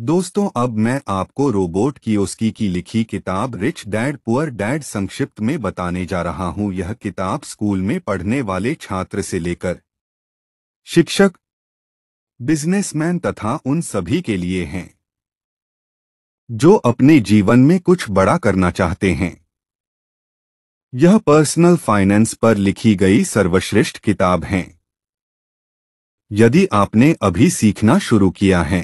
दोस्तों अब मैं आपको रोबोट की उसकी की लिखी किताब रिच डैड पुअर डैड संक्षिप्त में बताने जा रहा हूं यह किताब स्कूल में पढ़ने वाले छात्र से लेकर शिक्षक बिजनेसमैन तथा उन सभी के लिए हैं जो अपने जीवन में कुछ बड़ा करना चाहते हैं यह पर्सनल फाइनेंस पर लिखी गई सर्वश्रेष्ठ किताब है यदि आपने अभी सीखना शुरू किया है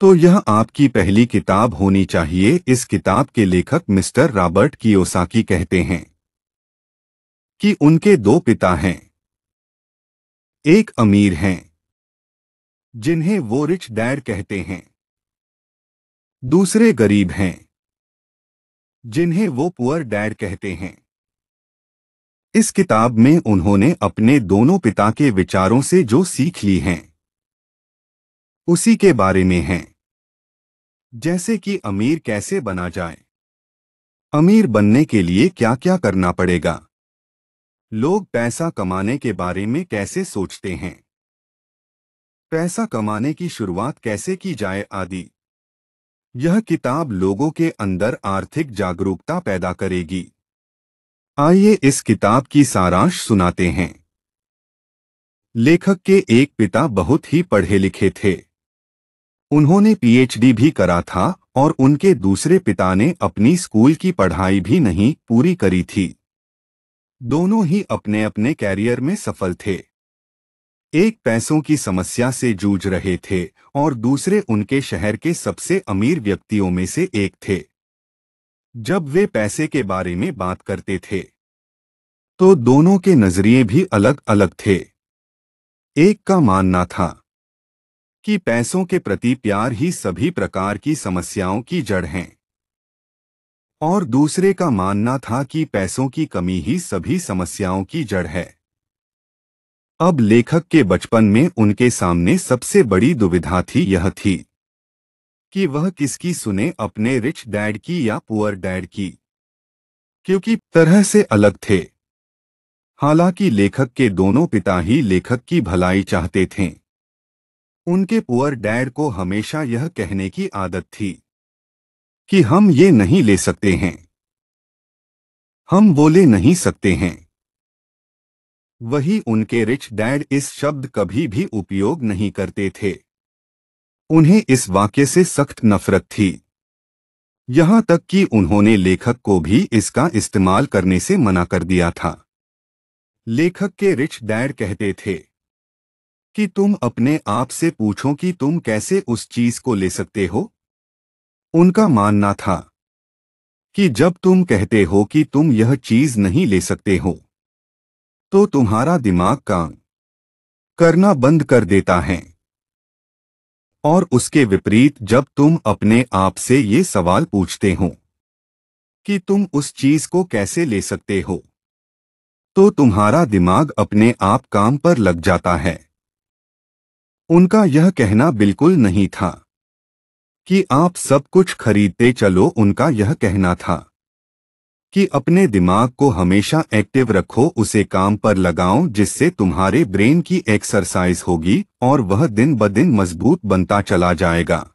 तो यह आपकी पहली किताब होनी चाहिए इस किताब के लेखक मिस्टर रॉबर्ट कियोसाकी कहते हैं कि उनके दो पिता हैं एक अमीर हैं जिन्हें वो रिच डैड कहते हैं दूसरे गरीब हैं जिन्हें वो पुअर डैड कहते हैं इस किताब में उन्होंने अपने दोनों पिता के विचारों से जो सीख ली हैं उसी के बारे में हैं जैसे कि अमीर कैसे बना जाए अमीर बनने के लिए क्या क्या करना पड़ेगा लोग पैसा कमाने के बारे में कैसे सोचते हैं पैसा कमाने की शुरुआत कैसे की जाए आदि यह किताब लोगों के अंदर आर्थिक जागरूकता पैदा करेगी आइए इस किताब की सारांश सुनाते हैं लेखक के एक पिता बहुत ही पढ़े लिखे थे उन्होंने पीएचडी भी करा था और उनके दूसरे पिता ने अपनी स्कूल की पढ़ाई भी नहीं पूरी करी थी दोनों ही अपने अपने कैरियर में सफल थे एक पैसों की समस्या से जूझ रहे थे और दूसरे उनके शहर के सबसे अमीर व्यक्तियों में से एक थे जब वे पैसे के बारे में बात करते थे तो दोनों के नजरिए भी अलग अलग थे एक का मानना था कि पैसों के प्रति प्यार ही सभी प्रकार की समस्याओं की जड़ है और दूसरे का मानना था कि पैसों की कमी ही सभी समस्याओं की जड़ है अब लेखक के बचपन में उनके सामने सबसे बड़ी दुविधा थी यह थी कि वह किसकी सुने अपने रिच डैड की या पुअर डैड की क्योंकि तरह से अलग थे हालांकि लेखक के दोनों पिता ही लेखक की भलाई चाहते थे उनके पुअर डैड को हमेशा यह कहने की आदत थी कि हम ये नहीं ले सकते हैं हम बोले नहीं सकते हैं वही उनके रिच डैड इस शब्द कभी भी उपयोग नहीं करते थे उन्हें इस वाक्य से सख्त नफरत थी यहां तक कि उन्होंने लेखक को भी इसका इस्तेमाल करने से मना कर दिया था लेखक के रिच डैड कहते थे कि तुम अपने आप से पूछो कि तुम कैसे उस चीज को ले सकते हो उनका मानना था कि जब तुम कहते हो कि तुम यह चीज नहीं ले सकते हो तो तुम्हारा दिमाग काम करना बंद कर देता है और उसके विपरीत जब तुम अपने आप से ये सवाल पूछते हो कि तुम उस चीज को कैसे ले सकते हो तो तुम्हारा दिमाग अपने आप काम पर लग जाता है उनका यह कहना बिल्कुल नहीं था कि आप सब कुछ खरीदते चलो उनका यह कहना था कि अपने दिमाग को हमेशा एक्टिव रखो उसे काम पर लगाओ जिससे तुम्हारे ब्रेन की एक्सरसाइज होगी और वह दिन ब दिन मजबूत बनता चला जाएगा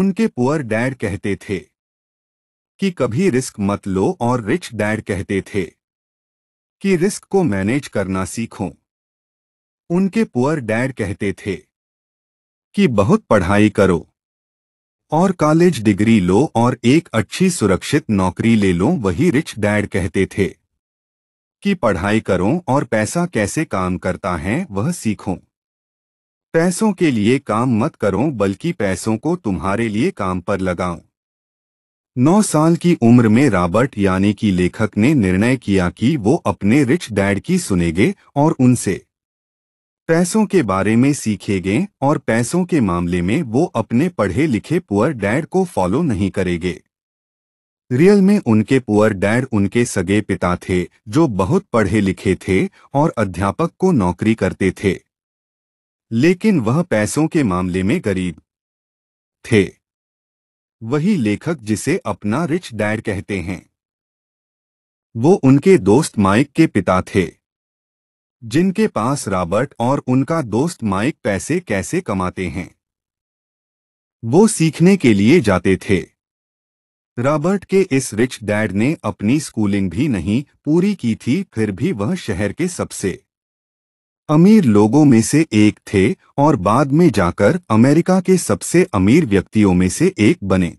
उनके पुअर डैड कहते थे कि कभी रिस्क मत लो और रिच डैड कहते थे कि रिस्क को मैनेज करना सीखो उनके पुअर डैड कहते थे कि बहुत पढ़ाई करो और कॉलेज डिग्री लो और एक अच्छी सुरक्षित नौकरी ले लो वही रिच डैड कहते थे कि पढ़ाई करो और पैसा कैसे काम करता है वह सीखो पैसों के लिए काम मत करो बल्कि पैसों को तुम्हारे लिए काम पर लगाओ नौ साल की उम्र में रॉबर्ट यानी कि लेखक ने निर्णय किया कि वो अपने रिच डैड की सुनेंगे और उनसे पैसों के बारे में सीखेंगे और पैसों के मामले में वो अपने पढ़े लिखे पुअर डैड को फॉलो नहीं करेंगे रियल में उनके पुअर डैड उनके सगे पिता थे जो बहुत पढ़े लिखे थे और अध्यापक को नौकरी करते थे लेकिन वह पैसों के मामले में गरीब थे वही लेखक जिसे अपना रिच डैड कहते हैं वो उनके दोस्त माइक के पिता थे जिनके पास रॉबर्ट और उनका दोस्त माइक पैसे कैसे कमाते हैं वो सीखने के लिए जाते थे रॉबर्ट के इस रिच डैड ने अपनी स्कूलिंग भी नहीं पूरी की थी फिर भी वह शहर के सबसे अमीर लोगों में से एक थे और बाद में जाकर अमेरिका के सबसे अमीर व्यक्तियों में से एक बने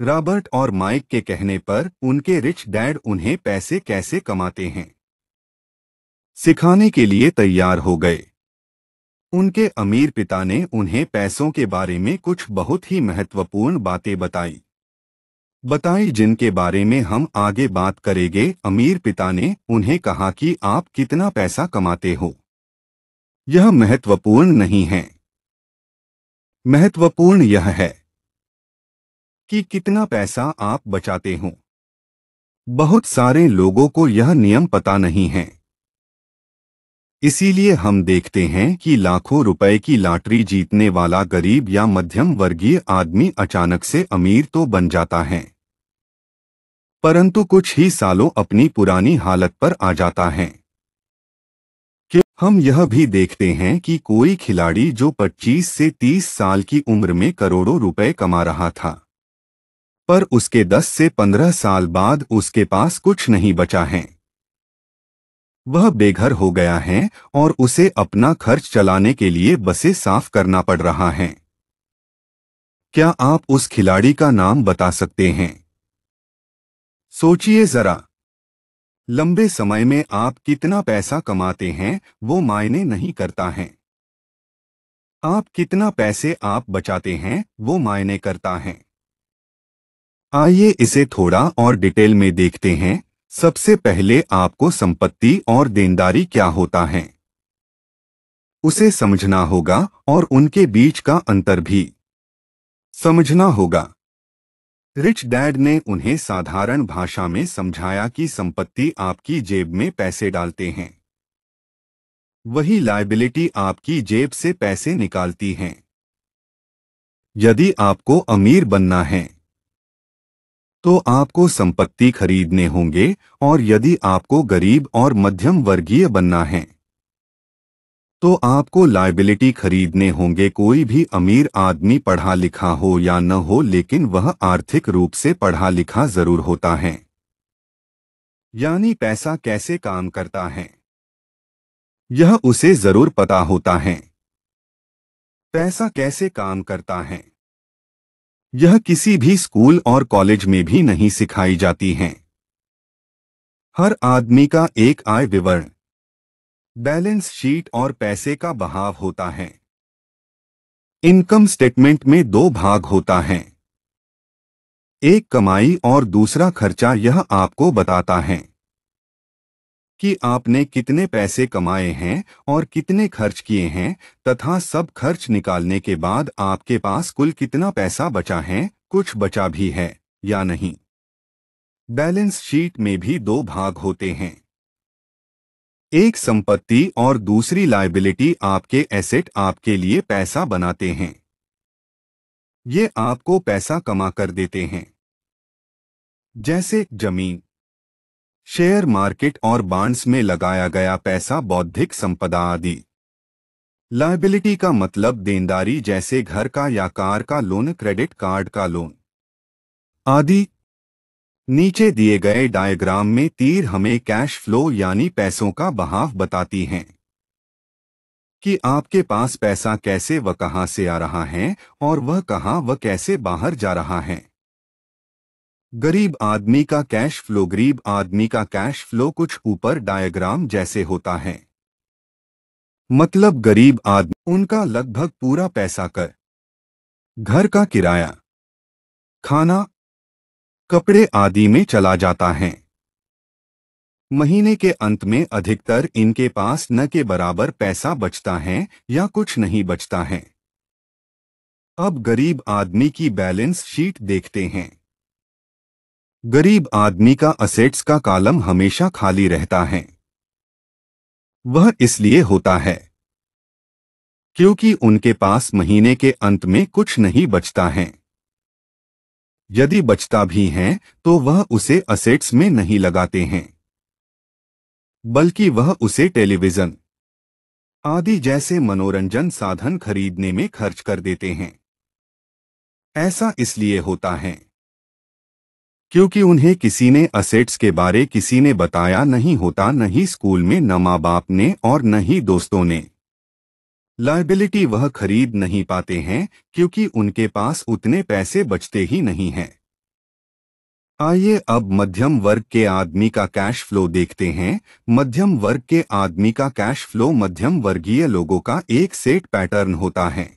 रॉबर्ट और माइक के कहने पर उनके रिच डैड उन्हें पैसे कैसे कमाते हैं सिखाने के लिए तैयार हो गए उनके अमीर पिता ने उन्हें पैसों के बारे में कुछ बहुत ही महत्वपूर्ण बातें बताई बताई जिनके बारे में हम आगे बात करेंगे अमीर पिता ने उन्हें कहा कि आप कितना पैसा कमाते हो यह महत्वपूर्ण नहीं है महत्वपूर्ण यह है कि कितना पैसा आप बचाते हो बहुत सारे लोगों को यह नियम पता नहीं है इसीलिए हम देखते हैं कि लाखों रुपए की लॉटरी जीतने वाला गरीब या मध्यम वर्गीय आदमी अचानक से अमीर तो बन जाता है परंतु कुछ ही सालों अपनी पुरानी हालत पर आ जाता है कि हम यह भी देखते हैं कि कोई खिलाड़ी जो 25 से 30 साल की उम्र में करोड़ों रुपए कमा रहा था पर उसके 10 से 15 साल बाद उसके पास कुछ नहीं बचा है वह बेघर हो गया है और उसे अपना खर्च चलाने के लिए बसे साफ करना पड़ रहा है क्या आप उस खिलाड़ी का नाम बता सकते हैं सोचिए जरा लंबे समय में आप कितना पैसा कमाते हैं वो मायने नहीं करता है आप कितना पैसे आप बचाते हैं वो मायने करता है आइए इसे थोड़ा और डिटेल में देखते हैं सबसे पहले आपको संपत्ति और देनदारी क्या होता है उसे समझना होगा और उनके बीच का अंतर भी समझना होगा रिच डैड ने उन्हें साधारण भाषा में समझाया कि संपत्ति आपकी जेब में पैसे डालते हैं वही लायबिलिटी आपकी जेब से पैसे निकालती हैं यदि आपको अमीर बनना है तो आपको संपत्ति खरीदने होंगे और यदि आपको गरीब और मध्यम वर्गीय बनना है तो आपको लाइबिलिटी खरीदने होंगे कोई भी अमीर आदमी पढ़ा लिखा हो या न हो लेकिन वह आर्थिक रूप से पढ़ा लिखा जरूर होता है यानी पैसा कैसे काम करता है यह उसे जरूर पता होता है पैसा कैसे काम करता है यह किसी भी स्कूल और कॉलेज में भी नहीं सिखाई जाती हैं हर आदमी का एक आय विवरण बैलेंस शीट और पैसे का बहाव होता है इनकम स्टेटमेंट में दो भाग होता है एक कमाई और दूसरा खर्चा यह आपको बताता है कि आपने कितने पैसे कमाए हैं और कितने खर्च किए हैं तथा सब खर्च निकालने के बाद आपके पास कुल कितना पैसा बचा है कुछ बचा भी है या नहीं बैलेंस शीट में भी दो भाग होते हैं एक संपत्ति और दूसरी लायबिलिटी आपके एसेट आपके लिए पैसा बनाते हैं ये आपको पैसा कमा कर देते हैं जैसे जमीन शेयर मार्केट और बांड्स में लगाया गया पैसा बौद्धिक संपदा आदि लायबिलिटी का मतलब देनदारी जैसे घर का या कार का लोन क्रेडिट कार्ड का लोन आदि नीचे दिए गए डायग्राम में तीर हमें कैश फ्लो यानी पैसों का बहाव बताती हैं कि आपके पास पैसा कैसे व कहां से आ रहा है और वह कहां व कैसे बाहर जा रहा है गरीब आदमी का कैश फ्लो गरीब आदमी का कैश फ्लो कुछ ऊपर डायग्राम जैसे होता है मतलब गरीब आदमी उनका लगभग पूरा पैसा कर घर का किराया खाना कपड़े आदि में चला जाता है महीने के अंत में अधिकतर इनके पास न के बराबर पैसा बचता है या कुछ नहीं बचता है अब गरीब आदमी की बैलेंस शीट देखते हैं गरीब आदमी का असेट्स का कालम हमेशा खाली रहता है वह इसलिए होता है क्योंकि उनके पास महीने के अंत में कुछ नहीं बचता है यदि बचता भी है तो वह उसे असेट्स में नहीं लगाते हैं बल्कि वह उसे टेलीविज़न आदि जैसे मनोरंजन साधन खरीदने में खर्च कर देते हैं ऐसा इसलिए होता है क्योंकि उन्हें किसी ने असेट्स के बारे किसी ने बताया नहीं होता न ही स्कूल में न माँ बाप ने और न ही दोस्तों ने लाइबिलिटी वह खरीद नहीं पाते हैं क्योंकि उनके पास उतने पैसे बचते ही नहीं हैं आइए अब मध्यम वर्ग के आदमी का कैश फ्लो देखते हैं मध्यम वर्ग के आदमी का कैश फ्लो मध्यम वर्गीय लोगों का एक सेट पैटर्न होता है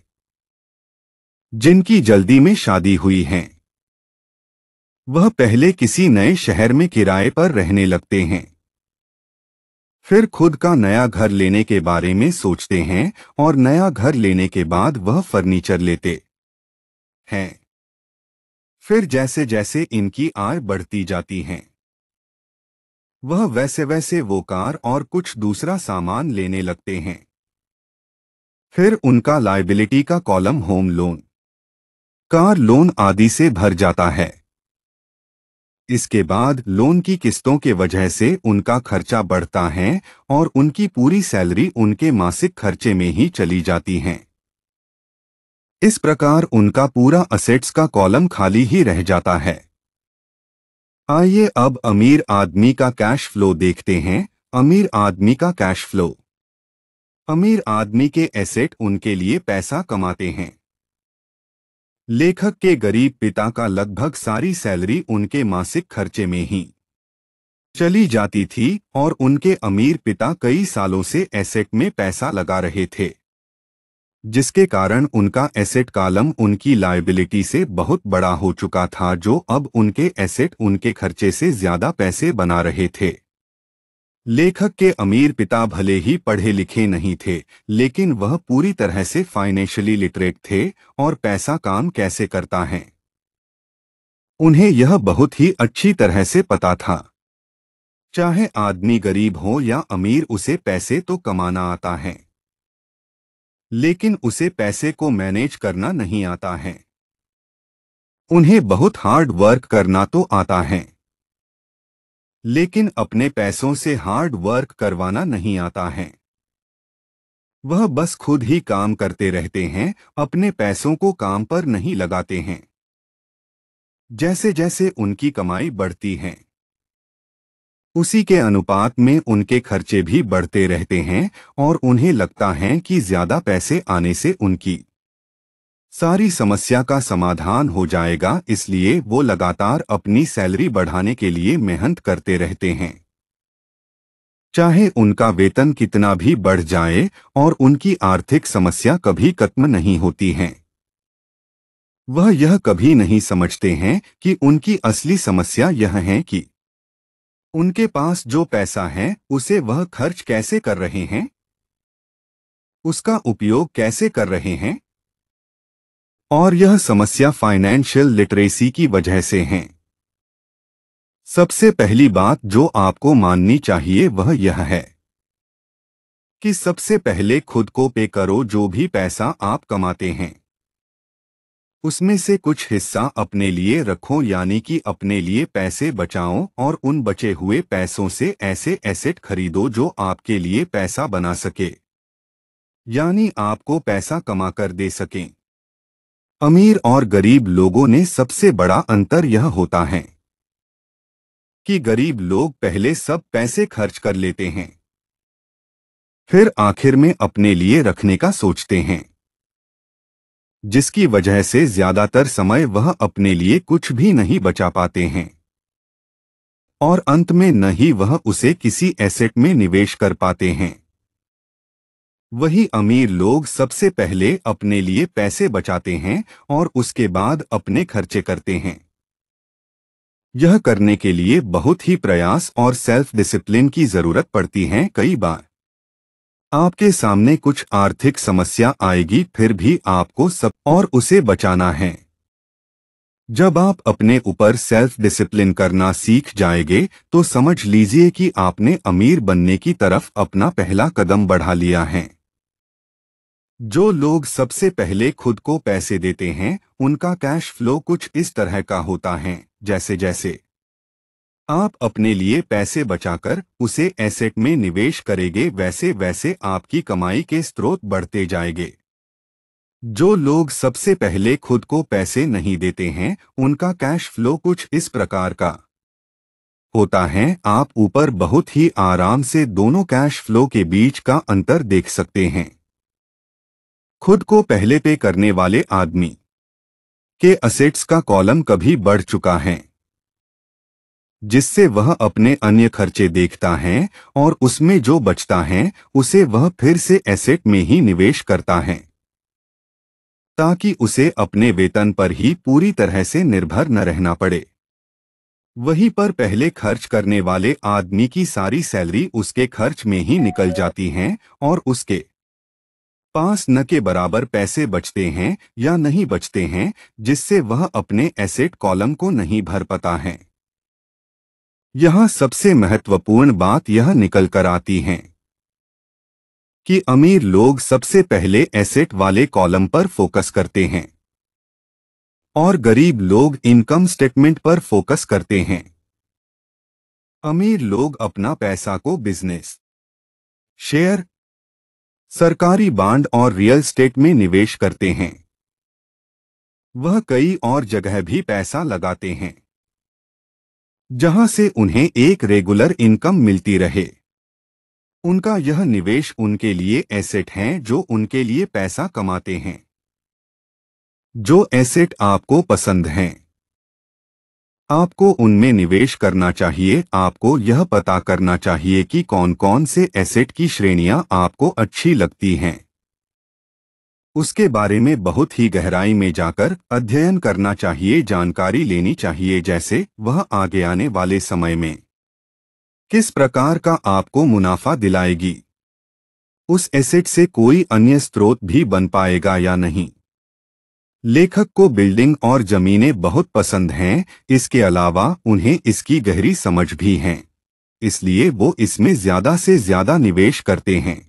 जिनकी जल्दी में शादी हुई है वह पहले किसी नए शहर में किराए पर रहने लगते हैं फिर खुद का नया घर लेने के बारे में सोचते हैं और नया घर लेने के बाद वह फर्नीचर लेते हैं फिर जैसे जैसे इनकी आय बढ़ती जाती है वह वैसे वैसे वो कार और कुछ दूसरा सामान लेने लगते हैं फिर उनका लाइबिलिटी का column home loan car loan आदि से भर जाता है इसके बाद लोन की किस्तों के वजह से उनका खर्चा बढ़ता है और उनकी पूरी सैलरी उनके मासिक खर्चे में ही चली जाती है इस प्रकार उनका पूरा असेट्स का कॉलम खाली ही रह जाता है आइए अब अमीर आदमी का कैश फ्लो देखते हैं अमीर आदमी का कैश फ्लो अमीर आदमी के एसेट उनके लिए पैसा कमाते हैं लेखक के गरीब पिता का लगभग सारी सैलरी उनके मासिक खर्चे में ही चली जाती थी और उनके अमीर पिता कई सालों से एसेट में पैसा लगा रहे थे जिसके कारण उनका एसेट कालम उनकी लायबिलिटी से बहुत बड़ा हो चुका था जो अब उनके एसेट उनके खर्चे से ज्यादा पैसे बना रहे थे लेखक के अमीर पिता भले ही पढ़े लिखे नहीं थे लेकिन वह पूरी तरह से फाइनेंशियली लिटरेट थे और पैसा काम कैसे करता है उन्हें यह बहुत ही अच्छी तरह से पता था चाहे आदमी गरीब हो या अमीर उसे पैसे तो कमाना आता है लेकिन उसे पैसे को मैनेज करना नहीं आता है उन्हें बहुत हार्ड वर्क करना तो आता है लेकिन अपने पैसों से हार्ड वर्क करवाना नहीं आता है वह बस खुद ही काम करते रहते हैं अपने पैसों को काम पर नहीं लगाते हैं जैसे जैसे उनकी कमाई बढ़ती है उसी के अनुपात में उनके खर्चे भी बढ़ते रहते हैं और उन्हें लगता है कि ज्यादा पैसे आने से उनकी सारी समस्या का समाधान हो जाएगा इसलिए वो लगातार अपनी सैलरी बढ़ाने के लिए मेहनत करते रहते हैं चाहे उनका वेतन कितना भी बढ़ जाए और उनकी आर्थिक समस्या कभी खत्म नहीं होती है वह यह कभी नहीं समझते हैं कि उनकी असली समस्या यह है कि उनके पास जो पैसा है उसे वह खर्च कैसे कर रहे हैं उसका उपयोग कैसे कर रहे हैं और यह समस्या फाइनेंशियल लिटरेसी की वजह से है सबसे पहली बात जो आपको माननी चाहिए वह यह है कि सबसे पहले खुद को पे करो जो भी पैसा आप कमाते हैं उसमें से कुछ हिस्सा अपने लिए रखो यानी कि अपने लिए पैसे बचाओ और उन बचे हुए पैसों से ऐसे एसेट खरीदो जो आपके लिए पैसा बना सके यानी आपको पैसा कमाकर दे सकें अमीर और गरीब लोगों ने सबसे बड़ा अंतर यह होता है कि गरीब लोग पहले सब पैसे खर्च कर लेते हैं फिर आखिर में अपने लिए रखने का सोचते हैं जिसकी वजह से ज्यादातर समय वह अपने लिए कुछ भी नहीं बचा पाते हैं और अंत में न ही वह उसे किसी एसेट में निवेश कर पाते हैं वही अमीर लोग सबसे पहले अपने लिए पैसे बचाते हैं और उसके बाद अपने खर्चे करते हैं यह करने के लिए बहुत ही प्रयास और सेल्फ डिसिप्लिन की जरूरत पड़ती है कई बार आपके सामने कुछ आर्थिक समस्या आएगी फिर भी आपको सब और उसे बचाना है जब आप अपने ऊपर सेल्फ डिसिप्लिन करना सीख जाएंगे तो समझ लीजिए कि आपने अमीर बनने की तरफ अपना पहला कदम बढ़ा लिया है जो लोग सबसे पहले खुद को पैसे देते हैं उनका कैश फ्लो कुछ इस तरह का होता है जैसे जैसे आप अपने लिए पैसे बचाकर उसे एसेट में निवेश करेंगे वैसे वैसे आपकी कमाई के स्रोत बढ़ते जाएंगे जो लोग सबसे पहले खुद को पैसे नहीं देते हैं उनका कैश फ्लो कुछ इस प्रकार का होता है आप ऊपर बहुत ही आराम से दोनों कैश फ्लो के बीच का अंतर देख सकते हैं खुद को पहले पे करने वाले आदमी के असेट्स का कॉलम कभी बढ़ चुका है जिससे वह अपने अन्य खर्चे देखता है और उसमें जो बचता है उसे वह फिर से एसेट में ही निवेश करता है ताकि उसे अपने वेतन पर ही पूरी तरह से निर्भर न रहना पड़े वहीं पर पहले खर्च करने वाले आदमी की सारी सैलरी उसके खर्च में ही निकल जाती है और उसके पास न के बराबर पैसे बचते हैं या नहीं बचते हैं जिससे वह अपने एसेट कॉलम को नहीं भर पाता है यह सबसे महत्वपूर्ण बात यह निकल कर आती है कि अमीर लोग सबसे पहले एसेट वाले कॉलम पर फोकस करते हैं और गरीब लोग इनकम स्टेटमेंट पर फोकस करते हैं अमीर लोग अपना पैसा को बिजनेस शेयर सरकारी बांड और रियल स्टेट में निवेश करते हैं वह कई और जगह भी पैसा लगाते हैं जहां से उन्हें एक रेगुलर इनकम मिलती रहे उनका यह निवेश उनके लिए एसेट हैं जो उनके लिए पैसा कमाते हैं जो एसेट आपको पसंद हैं आपको उनमें निवेश करना चाहिए आपको यह पता करना चाहिए कि कौन कौन से एसेट की श्रेणियां आपको अच्छी लगती हैं उसके बारे में बहुत ही गहराई में जाकर अध्ययन करना चाहिए जानकारी लेनी चाहिए जैसे वह आगे आने वाले समय में किस प्रकार का आपको मुनाफा दिलाएगी उस एसेट से कोई अन्य स्रोत भी बन पाएगा या नहीं लेखक को बिल्डिंग और जमीनें बहुत पसंद हैं इसके अलावा उन्हें इसकी गहरी समझ भी है इसलिए वो इसमें ज्यादा से ज्यादा निवेश करते हैं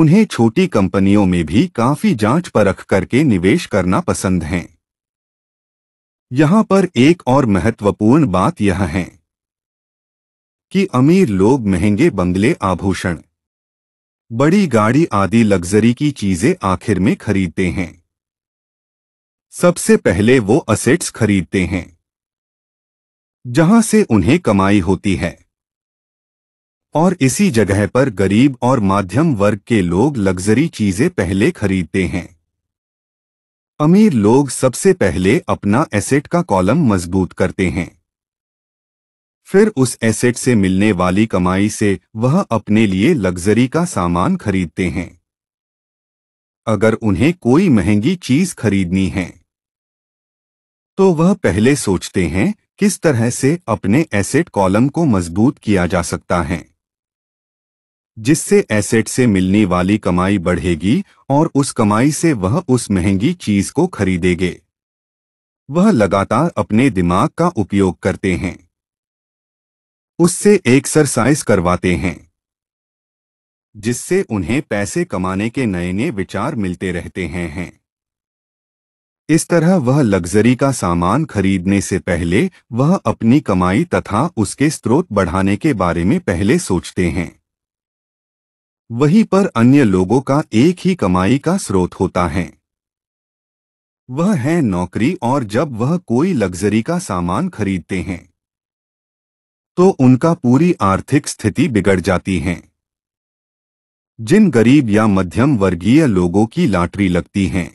उन्हें छोटी कंपनियों में भी काफी जांच परख करके निवेश करना पसंद है यहां पर एक और महत्वपूर्ण बात यह है कि अमीर लोग महंगे बंगले आभूषण बड़ी गाड़ी आदि लग्जरी की चीजें आखिर में खरीदते हैं सबसे पहले वो असेट्स खरीदते हैं जहां से उन्हें कमाई होती है और इसी जगह पर गरीब और माध्यम वर्ग के लोग लग्जरी चीजें पहले खरीदते हैं अमीर लोग सबसे पहले अपना एसेट का कॉलम मजबूत करते हैं फिर उस एसेट से मिलने वाली कमाई से वह अपने लिए लग्जरी का सामान खरीदते हैं अगर उन्हें कोई महंगी चीज खरीदनी है तो वह पहले सोचते हैं किस तरह से अपने एसेट कॉलम को मजबूत किया जा सकता है जिससे एसेट से मिलने वाली कमाई बढ़ेगी और उस कमाई से वह उस महंगी चीज को खरीदेगे वह लगातार अपने दिमाग का उपयोग करते हैं उससे एक्सरसाइज करवाते हैं जिससे उन्हें पैसे कमाने के नए नए विचार मिलते रहते हैं हैं इस तरह वह लग्जरी का सामान खरीदने से पहले वह अपनी कमाई तथा उसके स्रोत बढ़ाने के बारे में पहले सोचते हैं वहीं पर अन्य लोगों का एक ही कमाई का स्रोत होता है वह है नौकरी और जब वह कोई लग्जरी का सामान खरीदते हैं तो उनका पूरी आर्थिक स्थिति बिगड़ जाती है जिन गरीब या मध्यम वर्गीय लोगों की लॉटरी लगती हैं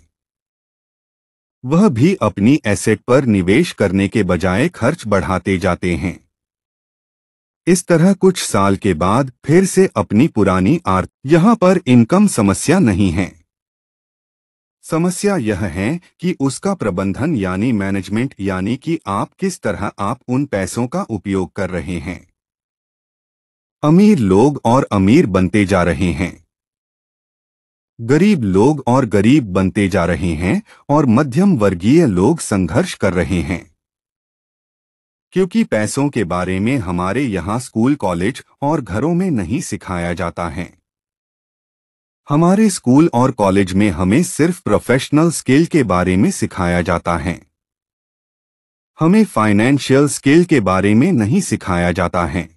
वह भी अपनी एसेट पर निवेश करने के बजाय खर्च बढ़ाते जाते हैं इस तरह कुछ साल के बाद फिर से अपनी पुरानी आर्थ यहाँ पर इनकम समस्या नहीं है समस्या यह है कि उसका प्रबंधन यानी मैनेजमेंट यानी कि आप किस तरह आप उन पैसों का उपयोग कर रहे हैं अमीर लोग और अमीर बनते जा रहे हैं गरीब लोग और गरीब बनते जा रहे हैं और मध्यम वर्गीय लोग संघर्ष कर रहे हैं क्योंकि पैसों के बारे में हमारे यहाँ स्कूल कॉलेज और घरों में नहीं सिखाया जाता है हमारे स्कूल और कॉलेज में हमें सिर्फ प्रोफेशनल स्किल के बारे में सिखाया जाता है हमें फाइनेंशियल स्किल के बारे में नहीं सिखाया जाता है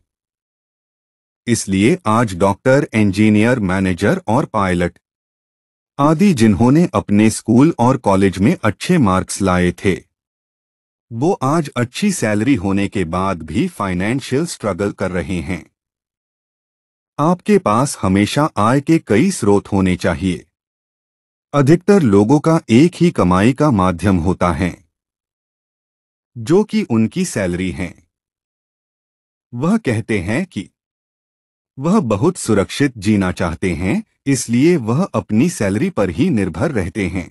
इसलिए आज डॉक्टर इंजीनियर मैनेजर और पायलट आदि जिन्होंने अपने स्कूल और कॉलेज में अच्छे मार्क्स लाए थे वो आज अच्छी सैलरी होने के बाद भी फाइनेंशियल स्ट्रगल कर रहे हैं आपके पास हमेशा आय के कई स्रोत होने चाहिए अधिकतर लोगों का एक ही कमाई का माध्यम होता है जो कि उनकी सैलरी है वह कहते हैं कि वह बहुत सुरक्षित जीना चाहते हैं इसलिए वह अपनी सैलरी पर ही निर्भर रहते हैं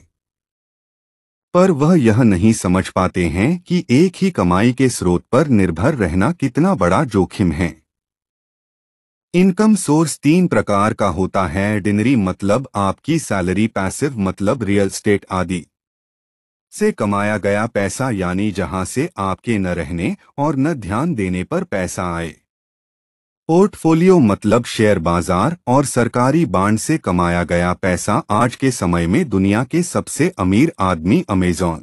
पर वह यह नहीं समझ पाते हैं कि एक ही कमाई के स्रोत पर निर्भर रहना कितना बड़ा जोखिम है इनकम सोर्स तीन प्रकार का होता है डिनरी मतलब आपकी सैलरी पैसिव मतलब रियल स्टेट आदि से कमाया गया पैसा यानी जहां से आपके न रहने और न ध्यान देने पर पैसा आए पोर्टफोलियो मतलब शेयर बाजार और सरकारी बांड से कमाया गया पैसा आज के समय में दुनिया के सबसे अमीर आदमी अमेजॉन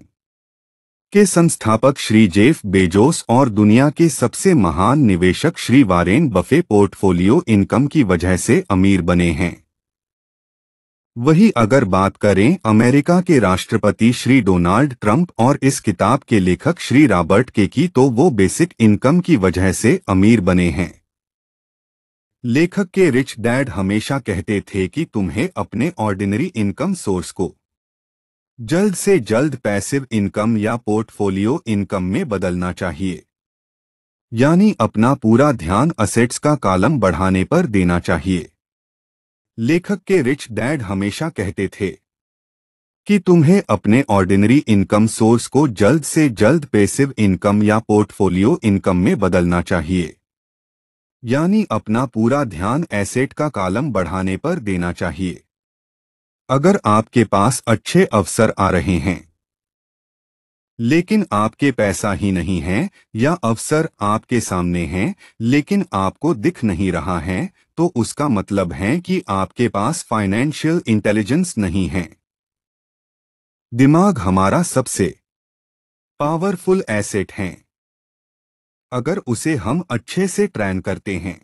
के संस्थापक श्री जेफ बेजोस और दुनिया के सबसे महान निवेशक Shri Warren Buffett portfolio income की वजह से अमीर बने हैं वही अगर बात करें अमेरिका के राष्ट्रपति श्री डोनाल्ड ट्रंप और इस किताब के लेखक श्री रॉबर्ट के की तो वो बेसिक इनकम की वजह से अमीर बने हैं लेखक के रिच डैड हमेशा कहते थे कि तुम्हें अपने ऑर्डिनरी इनकम सोर्स को जल्द से जल्द पैसिव इनकम या पोर्टफोलियो इनकम में बदलना चाहिए यानी अपना पूरा ध्यान असेट्स का कालम बढ़ाने पर देना चाहिए लेखक के रिच डैड हमेशा कहते थे कि तुम्हें अपने ऑर्डिनरी इनकम सोर्स को जल्द से जल्द पैसिव इनकम या पोर्टफोलियो इनकम में बदलना चाहिए यानी अपना पूरा ध्यान एसेट का कालम बढ़ाने पर देना चाहिए अगर आपके पास अच्छे अवसर आ रहे हैं लेकिन आपके पैसा ही नहीं है या अवसर आपके सामने हैं लेकिन आपको दिख नहीं रहा है तो उसका मतलब है कि आपके पास फाइनेंशियल इंटेलिजेंस नहीं है दिमाग हमारा सबसे पावरफुल एसेट है अगर उसे हम अच्छे से ट्रेन करते हैं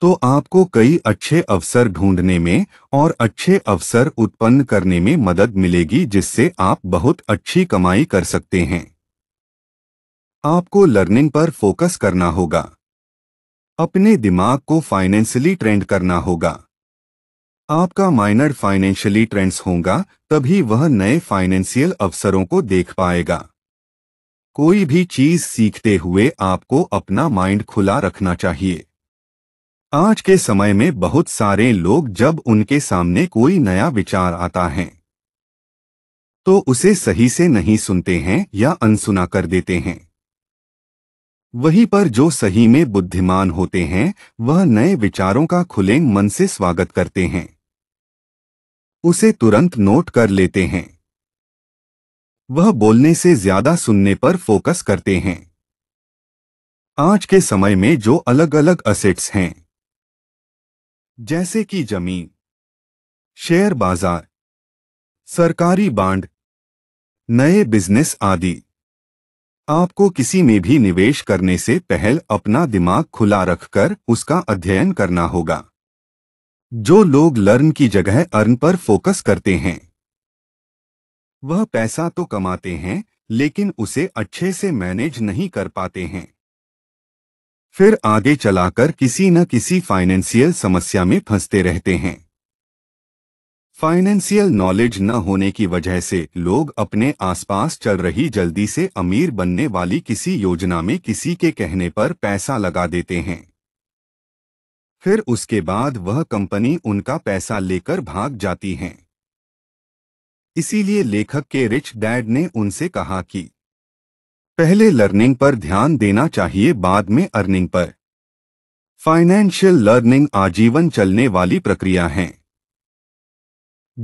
तो आपको कई अच्छे अवसर ढूंढने में और अच्छे अवसर उत्पन्न करने में मदद मिलेगी जिससे आप बहुत अच्छी कमाई कर सकते हैं आपको लर्निंग पर फोकस करना होगा अपने दिमाग को फाइनेंशियली ट्रेंड करना होगा आपका माइनर फाइनेंशियली ट्रेंड्स होगा तभी वह नए फाइनेंशियल अवसरों को देख पाएगा कोई भी चीज सीखते हुए आपको अपना माइंड खुला रखना चाहिए आज के समय में बहुत सारे लोग जब उनके सामने कोई नया विचार आता है तो उसे सही से नहीं सुनते हैं या अनसुना कर देते हैं वहीं पर जो सही में बुद्धिमान होते हैं वह नए विचारों का खुले मन से स्वागत करते हैं उसे तुरंत नोट कर लेते हैं वह बोलने से ज्यादा सुनने पर फोकस करते हैं आज के समय में जो अलग अलग असेट्स हैं जैसे कि जमीन शेयर बाजार सरकारी बांड नए बिजनेस आदि आपको किसी में भी निवेश करने से पहल अपना दिमाग खुला रखकर उसका अध्ययन करना होगा जो लोग लर्न की जगह अर्न पर फोकस करते हैं वह पैसा तो कमाते हैं लेकिन उसे अच्छे से मैनेज नहीं कर पाते हैं फिर आगे चलाकर किसी न किसी फाइनेंशियल समस्या में फंसते रहते हैं फाइनेंशियल नॉलेज न होने की वजह से लोग अपने आसपास चल रही जल्दी से अमीर बनने वाली किसी योजना में किसी के कहने पर पैसा लगा देते हैं फिर उसके बाद वह कंपनी उनका पैसा लेकर भाग जाती हैं इसीलिए लेखक के रिच डैड ने उनसे कहा कि पहले लर्निंग पर ध्यान देना चाहिए बाद में अर्निंग पर फाइनेंशियल लर्निंग आजीवन चलने वाली प्रक्रिया है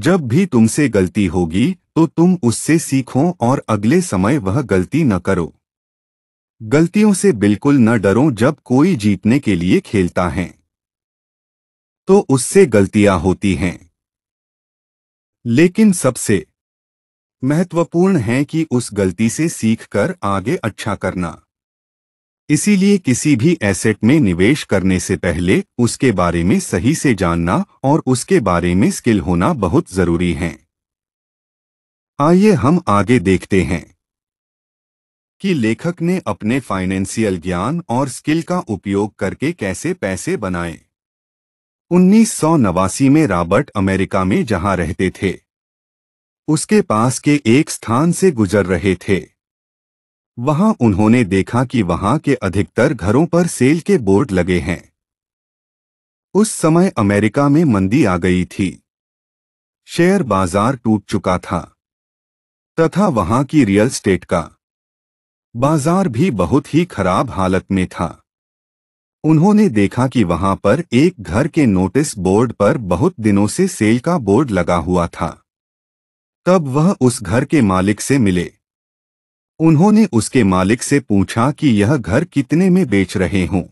जब भी तुमसे गलती होगी तो तुम उससे सीखो और अगले समय वह गलती न करो गलतियों से बिल्कुल न डरो जब कोई जीतने के लिए खेलता है तो उससे गलतियां होती हैं लेकिन सबसे महत्वपूर्ण है कि उस गलती से सीखकर आगे अच्छा करना इसीलिए किसी भी एसेट में निवेश करने से पहले उसके बारे में सही से जानना और उसके बारे में स्किल होना बहुत जरूरी है आइए हम आगे देखते हैं कि लेखक ने अपने फाइनेंशियल ज्ञान और स्किल का उपयोग करके कैसे पैसे बनाए उन्नीस में रॉबर्ट अमेरिका में जहां रहते थे उसके पास के एक स्थान से गुजर रहे थे वहां उन्होंने देखा कि वहां के अधिकतर घरों पर सेल के बोर्ड लगे हैं उस समय अमेरिका में मंदी आ गई थी शेयर बाजार टूट चुका था तथा वहां की रियल स्टेट का बाजार भी बहुत ही खराब हालत में था उन्होंने देखा कि वहां पर एक घर के नोटिस बोर्ड पर बहुत दिनों से सेल का बोर्ड लगा हुआ था तब वह उस घर के मालिक से मिले उन्होंने उसके मालिक से पूछा कि यह घर कितने में बेच रहे हों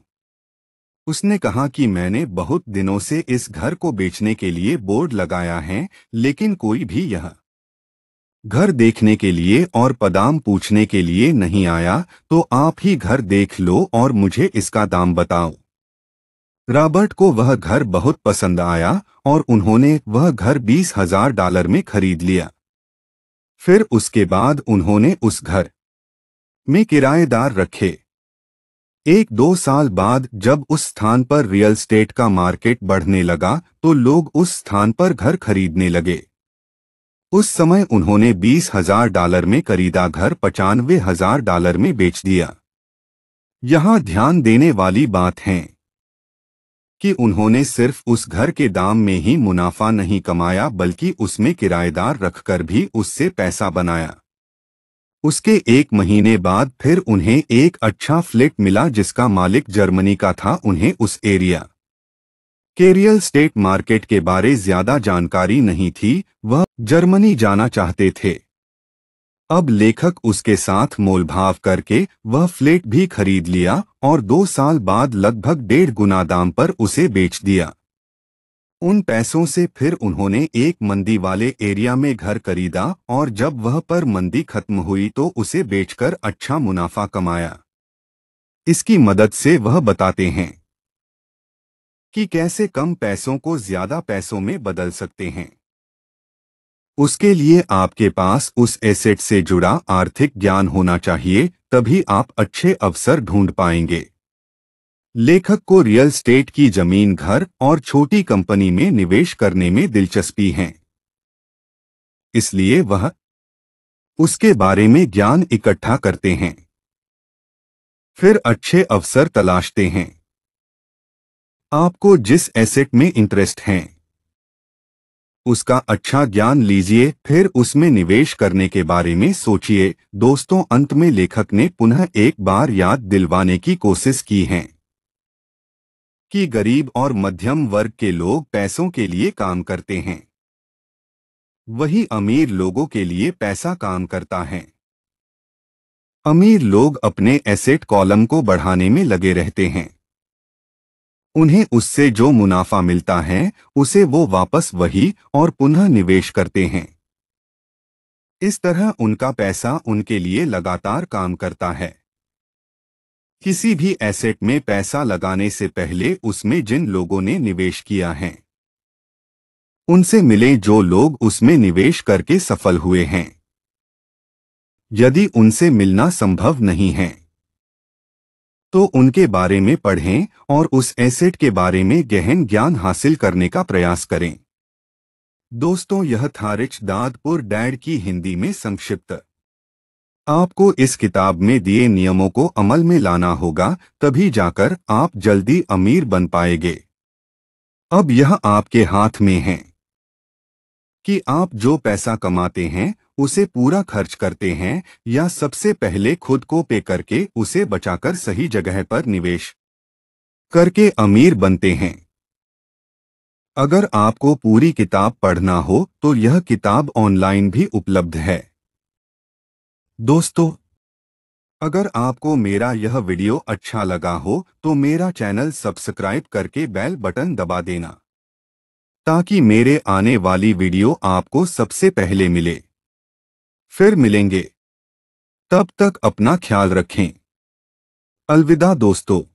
उसने कहा कि मैंने बहुत दिनों से इस घर को बेचने के लिए बोर्ड लगाया है लेकिन कोई भी यह घर देखने के लिए और पदाम पूछने के लिए नहीं आया तो आप ही घर देख लो और मुझे इसका दाम बताओ रॉबर्ट को वह घर बहुत पसंद आया और उन्होंने वह घर बीस हजार डॉलर में खरीद लिया फिर उसके बाद उन्होंने उस घर में किराएदार रखे एक दो साल बाद जब उस स्थान पर रियल स्टेट का मार्केट बढ़ने लगा तो लोग उस स्थान पर घर खरीदने लगे उस समय उन्होंने बीस हजार डॉलर में खरीदा घर पचानवे हजार डॉलर में बेच दिया यहां ध्यान देने वाली बात है कि उन्होंने सिर्फ उस घर के दाम में ही मुनाफा नहीं कमाया बल्कि उसमें किराएदार रखकर भी उससे पैसा बनाया उसके एक महीने बाद फिर उन्हें एक अच्छा फ्लैट मिला जिसका मालिक जर्मनी का था उन्हें उस एरिया के रियल स्टेट मार्केट के बारे ज्यादा जानकारी नहीं थी वह जर्मनी जाना चाहते थे अब लेखक उसके साथ मोलभाव करके वह फ्लेट भी खरीद लिया और दो साल बाद लगभग डेढ़ गुना दाम पर उसे बेच दिया उन पैसों से फिर उन्होंने एक मंदी वाले एरिया में घर खरीदा और जब वह पर मंदी खत्म हुई तो उसे बेचकर अच्छा मुनाफा कमाया इसकी मदद से वह बताते हैं कि कैसे कम पैसों को ज्यादा पैसों में बदल सकते हैं उसके लिए आपके पास उस एसेट से जुड़ा आर्थिक ज्ञान होना चाहिए तभी आप अच्छे अवसर ढूंढ पाएंगे लेखक को रियल स्टेट की जमीन घर और छोटी कंपनी में निवेश करने में दिलचस्पी है इसलिए वह उसके बारे में ज्ञान इकट्ठा करते हैं फिर अच्छे अवसर तलाशते हैं आपको जिस एसेट में इंटरेस्ट है उसका अच्छा ज्ञान लीजिए फिर उसमें निवेश करने के बारे में सोचिए दोस्तों अंत में लेखक ने पुनः एक बार याद दिलवाने की कोशिश की है कि गरीब और मध्यम वर्ग के लोग पैसों के लिए काम करते हैं वही अमीर लोगों के लिए पैसा काम करता है अमीर लोग अपने एसेट कॉलम को बढ़ाने में लगे रहते हैं उन्हें उससे जो मुनाफा मिलता है उसे वो वापस वही और पुनः निवेश करते हैं इस तरह उनका पैसा उनके लिए लगातार काम करता है किसी भी एसेट में पैसा लगाने से पहले उसमें जिन लोगों ने निवेश किया है उनसे मिले जो लोग उसमें निवेश करके सफल हुए हैं यदि उनसे मिलना संभव नहीं है तो उनके बारे में पढ़ें और उस एसेट के बारे में गहन ज्ञान हासिल करने का प्रयास करें दोस्तों यह था रिच दादपुर डैड की हिंदी में संक्षिप्त आपको इस किताब में दिए नियमों को अमल में लाना होगा तभी जाकर आप जल्दी अमीर बन पाएंगे अब यह आपके हाथ में है कि आप जो पैसा कमाते हैं उसे पूरा खर्च करते हैं या सबसे पहले खुद को पे करके उसे बचाकर सही जगह पर निवेश करके अमीर बनते हैं अगर आपको पूरी किताब पढ़ना हो तो यह किताब ऑनलाइन भी उपलब्ध है दोस्तों अगर आपको मेरा यह वीडियो अच्छा लगा हो तो मेरा चैनल सब्सक्राइब करके बेल बटन दबा देना ताकि मेरे आने वाली वीडियो आपको सबसे पहले मिले फिर मिलेंगे तब तक अपना ख्याल रखें अलविदा दोस्तों